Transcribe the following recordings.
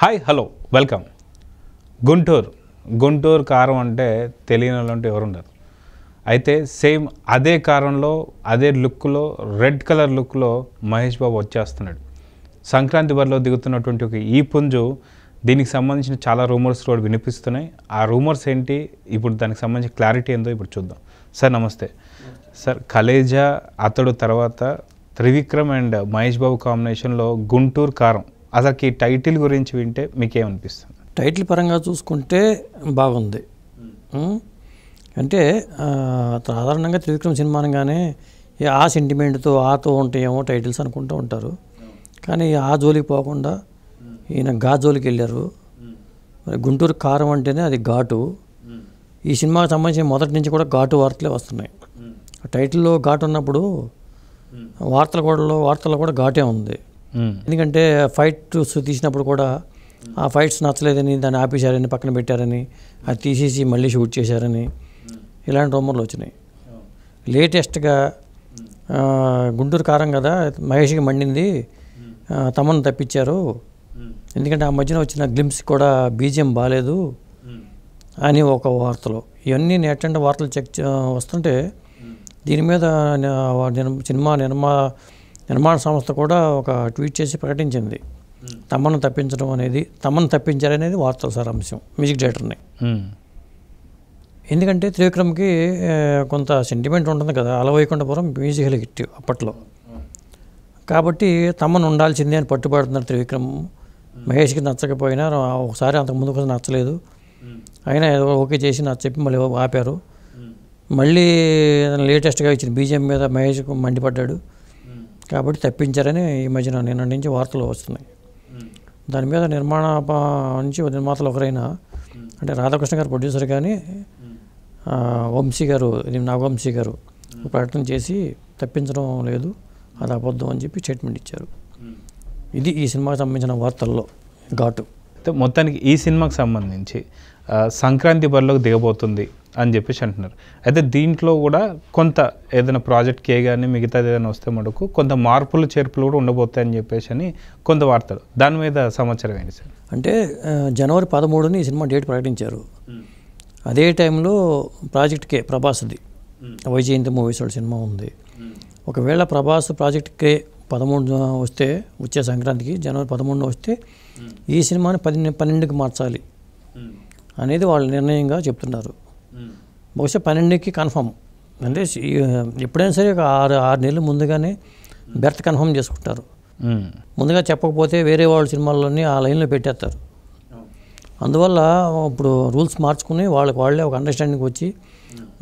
Hi hello welcome Guntur Guntur Karam అంటే తెలియని వాళ్ళు ఎవరుండరు అయితే సేమ్ అదే కారంలో అదే లుక్లో రెడ్ కలర్ లుక్లో మహేష్ బాబు వచ్చేస్తున్నాడు సంక్రాంతి బరిలో దిగుతున్నటువంటి ఒక ఈ పుంజు దీనికి సంబంధించిన చాలా రూమర్స్ కూడా వినిపిస్తున్నాయి ఆ రూమర్స్ ఏంటి ఇప్పుడు దానికి సంబంధించిన క్లారిటీ ఏందో ఇప్పుడు చూద్దాం సార్ నమస్తే సార్ కలేజా అతడు తర్వాత త్రివిక్రమ్ అండ్ మహేష్ బాబు కాంబినేషన్లో గుంటూరు కారం అసలు ఈ టైటిల్ గురించి వింటే మీకేమనిపిస్తుంది టైటిల్ పరంగా చూసుకుంటే బాగుంది hmm. Hmm? అంటే సాధారణంగా త్రివిక్రమ్ సినిమా అనగానే ఆ సెంటిమెంట్తో ఆతో ఉంటాయేమో టైటిల్స్ అనుకుంటూ ఉంటారు hmm. కానీ ఆ జోలికి పోకుండా ఈయన గా జోలికి వెళ్ళారు మరి గుంటూరు కారం అంటేనే అది ఘాటు ఈ సినిమాకి సంబంధించిన మొదటి నుంచి కూడా ఘాటు వార్తలే వస్తున్నాయి టైటిల్లో ఘాటు ఉన్నప్పుడు వార్తల కూడా వార్తల్లో కూడా ఘాటే ఉంది Hmm. ఎందుకంటే ఫైట్స్ తీసినప్పుడు కూడా ఆ ఫైట్స్ నచ్చలేదని దాన్ని ఆపేశారని పక్కన పెట్టారని అది తీసేసి మళ్ళీ షూట్ చేశారని hmm. ఇలాంటి రూమర్లు వచ్చినాయి oh. లేటెస్ట్గా hmm. గుంటూరు కారం కదా మహేష్కి మండింది తమను తప్పించారు ఎందుకంటే ఆ మధ్యన వచ్చిన గ్లిమ్స్ కూడా బీజియం బాగాలేదు అని ఒక వార్తలు ఇవన్నీ నేటంటే వార్తలు చెక్ వస్తుంటే దీని మీద సినిమా నిర్మా నిర్మాణ సంస్థ కూడా ఒక ట్వీట్ చేసి ప్రకటించింది తమను తప్పించడం అనేది తమను తప్పించారనేది వార్తల సారాంశం మ్యూజిక్ డైరెక్టర్ని ఎందుకంటే త్రివిక్రమ్కి కొంత సెంటిమెంట్ ఉంటుంది కదా మ్యూజిక్ మ్యూజికల్ హిట్ అప్పట్లో కాబట్టి తమను ఉండాల్సిందే అని పట్టుబడుతున్నారు త్రివిక్రమ్ మహేష్కి నచ్చకపోయినా ఒకసారి అంతకుముందు కూడా నచ్చలేదు అయినా ఏదో ఓకే చేసి నాకు చెప్పి మళ్ళీ ఆపారు మళ్ళీ లేటెస్ట్గా ఇచ్చిన బీజేపీ మీద మహేష్ మండిపడ్డాడు కాబట్టి తప్పించారని ఈ మధ్యన నిన్న నుంచి వార్తలు వస్తున్నాయి దాని మీద నిర్మాణ నుంచి నిర్మాతలు ఒకరైనా అంటే రాధాకృష్ణ గారు ప్రొడ్యూసర్ కానీ వంశీ గారు నాగవంశీ గారు ప్రకటన చేసి తప్పించడం లేదు అది అబద్ధం అని చెప్పి స్టేట్మెంట్ ఇచ్చారు ఇది ఈ సినిమాకి సంబంధించిన వార్తల్లో ఘాటు మొత్తానికి ఈ సినిమాకి సంబంధించి సంక్రాంతి బరిలోకి దిగబోతుంది అని చెప్పేసి అంటున్నారు అయితే దీంట్లో కూడా కొంత ఏదైనా ప్రాజెక్ట్కే కానీ మిగతాది ఏదైనా వస్తే మటుకు కొంత మార్పులు చేర్పులు కూడా ఉండబోతాయని చెప్పేసి అని కొంత వార్తలు దాని మీద సమాచారం ఏంటి సార్ అంటే జనవరి పదమూడుని ఈ సినిమా డేట్ ప్రకటించారు అదే టైంలో ప్రాజెక్ట్కే ప్రభాస్ది వైజయంతి మూవీస్ వాళ్ళ సినిమా ఉంది ఒకవేళ ప్రభాస్ ప్రాజెక్ట్కే పదమూడు వస్తే వచ్చే సంక్రాంతికి జనవరి పదమూడున వస్తే ఈ సినిమాని పది పన్నెండుకి మార్చాలి అనేది వాళ్ళు నిర్ణయంగా చెప్తున్నారు బహుశా పన్నెండుకి కన్ఫర్మ్ అంటే ఎప్పుడైనా సరే ఒక ఆరు ఆరు నెలలు ముందుగానే బెర్త్ కన్ఫర్మ్ చేసుకుంటారు ముందుగా చెప్పకపోతే వేరే వాళ్ళ సినిమాల్లోని ఆ లైన్లో పెట్టేస్తారు అందువల్ల ఇప్పుడు రూల్స్ మార్చుకుని వాళ్ళకి వాళ్ళే ఒక అండర్స్టాండింగ్ వచ్చి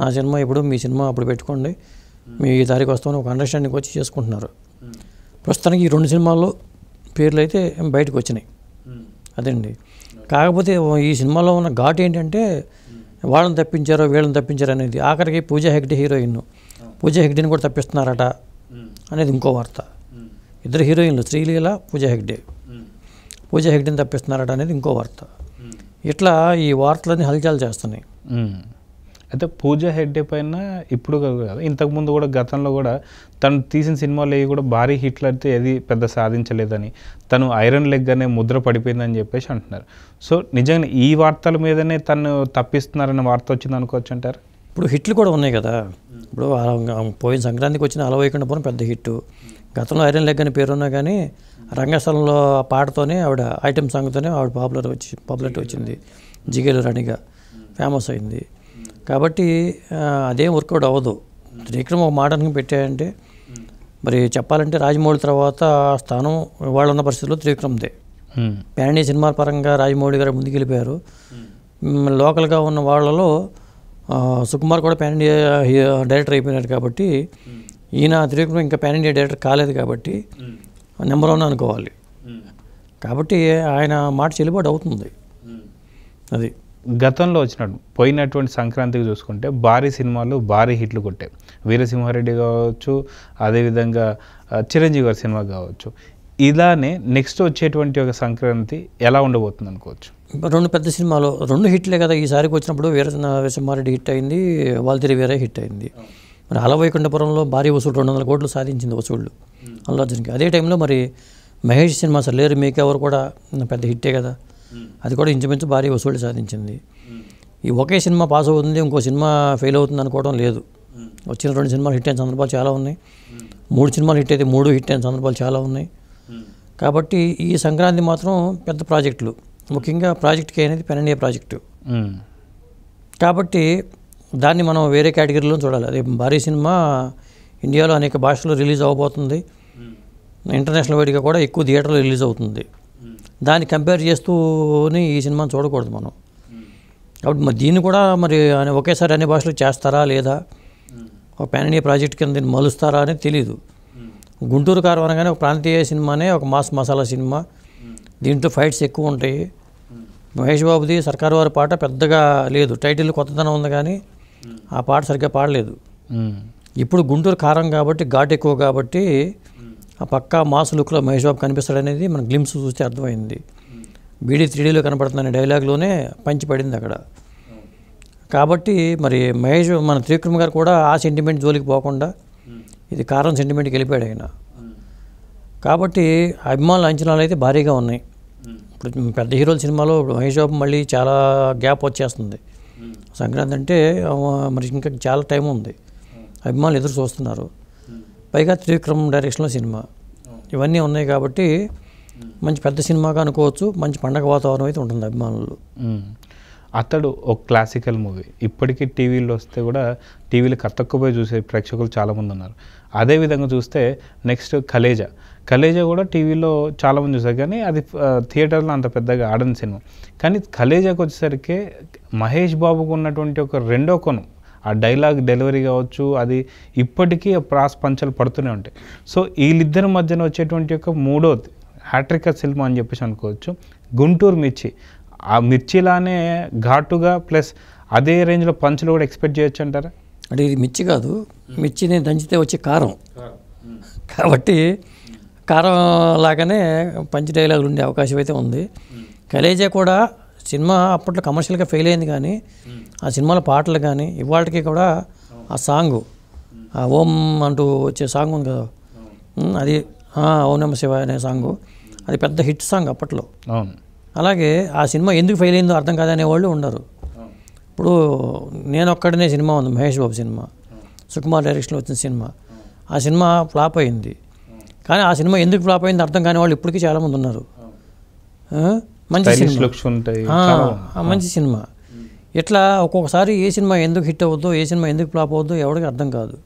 నా సినిమా ఇప్పుడు మీ సినిమా అప్పుడు పెట్టుకోండి మీ ఈ తారీఖు వస్తామని ఒక అండర్స్టాండింగ్ వచ్చి చేసుకుంటున్నారు ప్రస్తుతానికి ఈ రెండు సినిమాల్లో పేర్లు అయితే బయటకు వచ్చినాయి అదండి కాకపోతే ఈ సినిమాలో ఉన్న ఘాట్ ఏంటంటే వాళ్ళని తప్పించారో వీళ్ళని తప్పించారో అనేది ఆఖరికి పూజ హెగ్డే హీరోయిన్ పూజ హెగ్డేని కూడా తప్పిస్తున్నారట అనేది ఇంకో వార్త ఇద్దరు హీరోయిన్లు శ్రీలీల పూజ హెగ్డే పూజ హెగ్డేని తప్పిస్తున్నారట అనేది ఇంకో వార్త ఇట్లా ఈ వార్తలన్నీ హల్చల్ చేస్తున్నాయి అయితే పూజ హెడ్డే పైన ఇప్పుడు కాదు ఇంతకుముందు కూడా గతంలో కూడా తను తీసిన సినిమాలు ఏవి కూడా భారీ హిట్లు అయితే ఏది పెద్ద సాధించలేదని తను ఐరన్ లెగ్ అనే ముద్ర పడిపోయిందని చెప్పేసి అంటున్నారు సో నిజంగా ఈ వార్తల మీదనే తను తప్పిస్తున్నారనే వార్త వచ్చింది అనుకోవచ్చు అంటారు ఇప్పుడు హిట్లు కూడా ఉన్నాయి కదా ఇప్పుడు పోయిన సంక్రాంతికి వచ్చిన అలవైకుండా పోయిన పెద్ద హిట్ గతంలో ఐరన్ లెగ్ అని పేరున్నా కానీ రంగస్థలంలో పాటతోనే ఆవిడ ఐటెం సాంగ్తోనే ఆవిడ పాపులర్ వచ్చి పాపులర్ వచ్చింది జిగేలు రాణిగా ఫేమస్ అయింది కాబట్టి అదేం వర్కౌట్ అవ్వదు త్రివిక్రమ్ ఒక మాట అనుకుని పెట్టాయంటే మరి చెప్పాలంటే రాజమౌళి తర్వాత స్థానం ఇవాళ ఉన్న పరిస్థితుల్లో త్రివిక్రమ్దే ప్యాండీ సినిమా పరంగా రాజమౌళి గారు ముందుకు వెళ్ళిపోయారు లోకల్గా ఉన్న వాళ్ళలో సుకుమార్ కూడా ప్యాన్ ఇండియా డైరెక్టర్ అయిపోయినాడు కాబట్టి ఈయన త్రివిక్రమ్ ఇంకా ప్యాన్ ఇండియా డైరెక్టర్ కాలేదు కాబట్టి నెంబర్ వన్ అనుకోవాలి కాబట్టి ఆయన మాట చెల్లుబాటు అవుతుంది అది గతంలో వచ్చిన పోయినటువంటి సంక్రాంతికి చూసుకుంటే భారీ సినిమాలు భారీ హిట్లు కొట్టాయి వీరసింహారెడ్డి కావచ్చు అదేవిధంగా చిరంజీవి గారి సినిమా కావచ్చు ఇలానే నెక్స్ట్ వచ్చేటువంటి ఒక సంక్రాంతి ఎలా ఉండబోతుంది అనుకోవచ్చు రెండు పెద్ద సినిమాలు రెండు హిట్లే కదా ఈసారికి వచ్చినప్పుడు వీర వీరసింహారెడ్డి హిట్ అయింది వాల్తిరి వేరే హిట్ అయింది మరి అలవైకుంఠపురంలో భారీ వసూలు రెండు వందల కోట్లు సాధించింది వసూళ్ళు hmm. అల్లు అర్జున్కి అదే టైంలో మరి మహేష్ సినిమా సర్లేరు మీకెవరు కూడా పెద్ద హిట్టే కదా అది కూడా ఇంచుమించు భారీ వసూళ్లు సాధించింది ఈ ఒకే సినిమా పాస్ అవుతుంది ఇంకో సినిమా ఫెయిల్ అవుతుంది అనుకోవడం లేదు వచ్చిన రెండు సినిమాలు హిట్ అయిన సందర్భాలు చాలా ఉన్నాయి మూడు సినిమాలు హిట్ అయితే మూడు హిట్ అయిన సందర్భాలు చాలా ఉన్నాయి కాబట్టి ఈ సంక్రాంతి మాత్రం పెద్ద ప్రాజెక్టులు ముఖ్యంగా ప్రాజెక్ట్కి కే అనేది పెననే ప్రాజెక్టు కాబట్టి దాన్ని మనం వేరే కేటగిరీలో చూడాలి అదే భారీ సినిమా ఇండియాలో అనేక భాషలు రిలీజ్ అవ్వబోతుంది ఇంటర్నేషనల్ వైడ్గా కూడా ఎక్కువ థియేటర్లో రిలీజ్ అవుతుంది దాన్ని కంపేర్ చేస్తూనే ఈ సినిమాని చూడకూడదు మనం కాబట్టి మరి దీన్ని కూడా మరి ఒకేసారి అన్ని భాషలు చేస్తారా లేదా ఒక పాన్ ఇండియా ప్రాజెక్ట్ కింద దీన్ని మలుస్తారా అనేది తెలియదు గుంటూరు కారం అనగానే ఒక ప్రాంతీయ సినిమానే ఒక మాస్ మసాలా సినిమా దీంట్లో ఫైట్స్ ఎక్కువ ఉంటాయి మహేష్ బాబుది సర్కారు వారి పాట పెద్దగా లేదు టైటిల్ కొత్తదనం ఉంది కానీ ఆ పాట సరిగ్గా పాడలేదు ఇప్పుడు గుంటూరు కారం కాబట్టి ఘాట్ ఎక్కువ కాబట్టి పక్కా మాస్ లుక్లో మహేష్ బాబు కనిపిస్తాడనేది మనం గ్లిమ్స్ చూస్తే అర్థమైంది బీడీ త్రీడీలో కనపడుతుందనే డైలాగ్లోనే పంచి పడింది అక్కడ కాబట్టి మరి మహేష్ మన త్రివిక్రమ్ గారు కూడా ఆ సెంటిమెంట్ జోలికి పోకుండా ఇది కారణం సెంటిమెంట్కి వెళ్ళిపోయాడు ఆయన కాబట్టి అభిమానుల అంచనాలు అయితే భారీగా ఉన్నాయి ఇప్పుడు పెద్ద హీరోల సినిమాలో ఇప్పుడు మహేష్ బాబు మళ్ళీ చాలా గ్యాప్ వచ్చేస్తుంది సంక్రాంతి అంటే మరి ఇంకా చాలా టైం ఉంది అభిమానులు ఎదురు చూస్తున్నారు పైగా త్రివిక్రమ్ డైరెక్షన్లో సినిమా ఇవన్నీ ఉన్నాయి కాబట్టి మంచి పెద్ద సినిమాగా అనుకోవచ్చు మంచి పండగ వాతావరణం అయితే ఉంటుంది అభిమానులు అతడు ఒక క్లాసికల్ మూవీ ఇప్పటికీ టీవీలో వస్తే కూడా టీవీలో కత్తక్కుపోయి చూసే ప్రేక్షకులు చాలామంది ఉన్నారు అదేవిధంగా చూస్తే నెక్స్ట్ కలేజా కలేజ కూడా టీవీలో చాలామంది చూసారు కానీ అది థియేటర్లో అంత పెద్దగా ఆడని సినిమా కానీ కలేజాకి వచ్చేసరికి మహేష్ బాబుకు ఉన్నటువంటి ఒక రెండో కొను ఆ డైలాగ్ డెలివరీ కావచ్చు అది ఇప్పటికీ ప్రాస్ పంచలు పడుతూనే ఉంటాయి సో వీళ్ళిద్దరి మధ్యన వచ్చేటువంటి యొక్క మూడోది హ్యాట్రిక సినిమా అని చెప్పేసి అనుకోవచ్చు గుంటూరు మిర్చి ఆ మిర్చిలానే ఘాటుగా ప్లస్ అదే రేంజ్లో పంచులు కూడా ఎక్స్పెక్ట్ చేయొచ్చు అంటారా అంటే ఇది మిర్చి కాదు మిర్చిని దంచితే వచ్చే కారం కాబట్టి కారం లాగానే పంచి డైలాగులు ఉండే అవకాశం అయితే ఉంది కలేజా కూడా సినిమా అప్పట్లో కమర్షియల్గా ఫెయిల్ అయింది కానీ ఆ సినిమాలో పాటలు కానీ ఇవాళకి కూడా ఆ సాంగ్ ఆ ఓం అంటూ వచ్చే సాంగ్ ఉంది కదా అది ఓం నమ శివ అనే సాంగ్ అది పెద్ద హిట్ సాంగ్ అప్పట్లో అలాగే ఆ సినిమా ఎందుకు ఫెయిల్ అయిందో అర్థం కాదనే వాళ్ళు ఉండరు ఇప్పుడు నేను ఒక్కడనే సినిమా ఉంది మహేష్ బాబు సినిమా సుకుమార్ డైరెక్షన్లో వచ్చిన సినిమా ఆ సినిమా ఫ్లాప్ అయింది కానీ ఆ సినిమా ఎందుకు ఫ్లాప్ అయింది అర్థం కాని వాళ్ళు ఇప్పటికీ చాలామంది ఉన్నారు మంచి సినిమా ఉంటాయి మంచి సినిమా ఇట్లా ఒక్కొక్కసారి ఏ సినిమా ఎందుకు హిట్ అవుద్దో ఏ సినిమా ఎందుకు ఫ్లాప్ అవుద్దో ఎవరికి అర్థం కాదు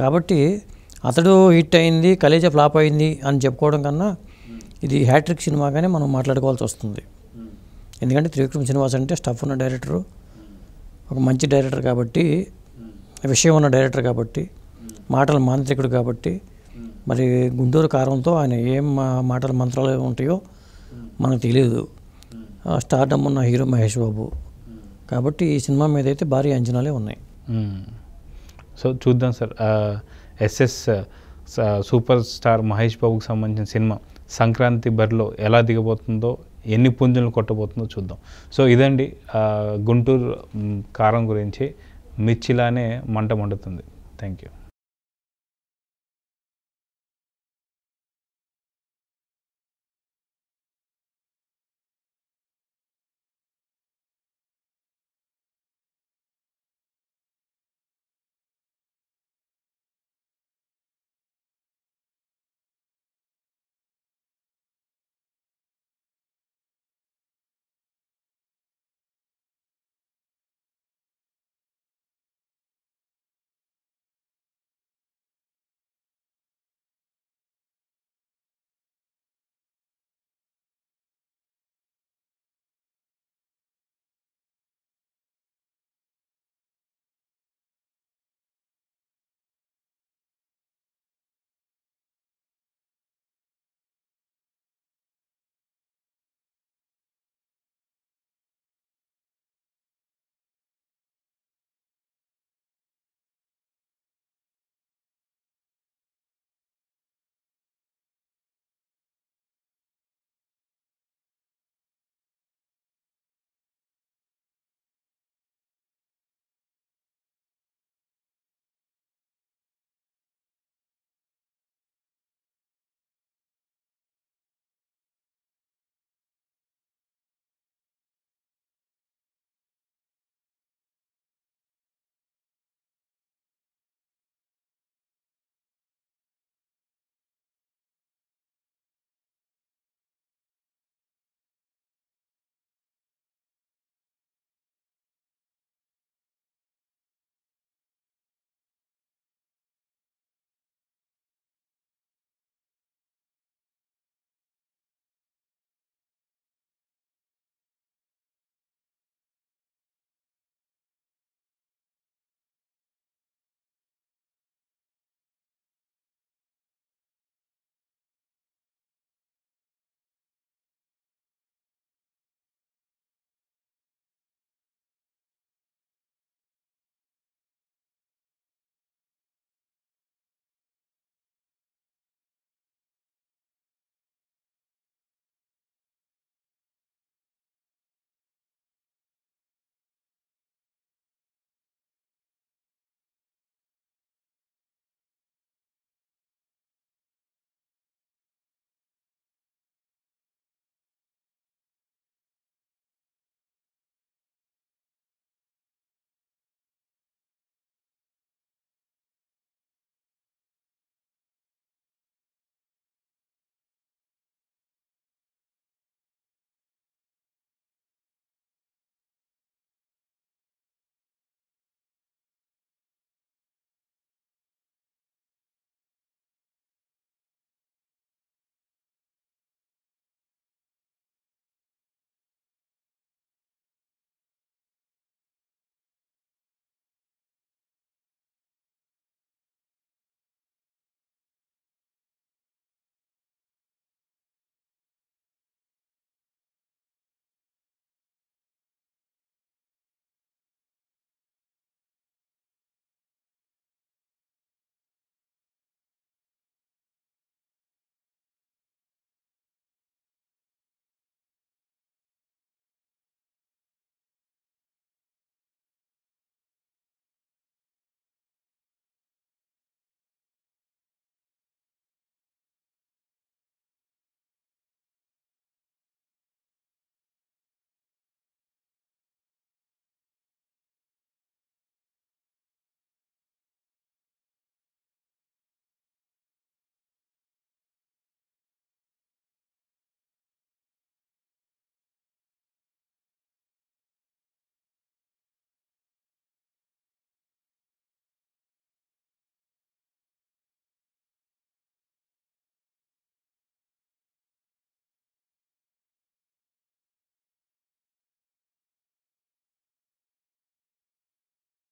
కాబట్టి అతడు హిట్ అయింది కలేజ ఫ్లాప్ అయింది అని చెప్పుకోవడం కన్నా ఇది హ్యాట్రిక్ సినిమాగానే మనం మాట్లాడుకోవాల్సి వస్తుంది ఎందుకంటే త్రివిక్రమ్ శ్రీనివాస్ అంటే స్టఫ్ ఉన్న డైరెక్టరు ఒక మంచి డైరెక్టర్ కాబట్టి విషయం ఉన్న డైరెక్టర్ కాబట్టి మాటల మాంత్రికుడు కాబట్టి మరి గుంటూరు కారంతో ఆయన ఏం మాటల మంత్రాలు ఉంటాయో మనకు తెలియదు స్టార్డమ్ ఉన్న హీరో మహేష్ బాబు కాబట్టి ఈ సినిమా మీద అయితే భారీ అంచనాలే ఉన్నాయి సో చూద్దాం sir SS super star Mahesh బాబుకి సంబంధించిన సినిమా సంక్రాంతి బరిలో ఎలా దిగబోతుందో ఎన్ని పుంజులు కొట్టబోతుందో చూద్దాం సో ఇదండి గుంటూరు కారం గురించి మిర్చిలానే మంట మండుతుంది థ్యాంక్ యూ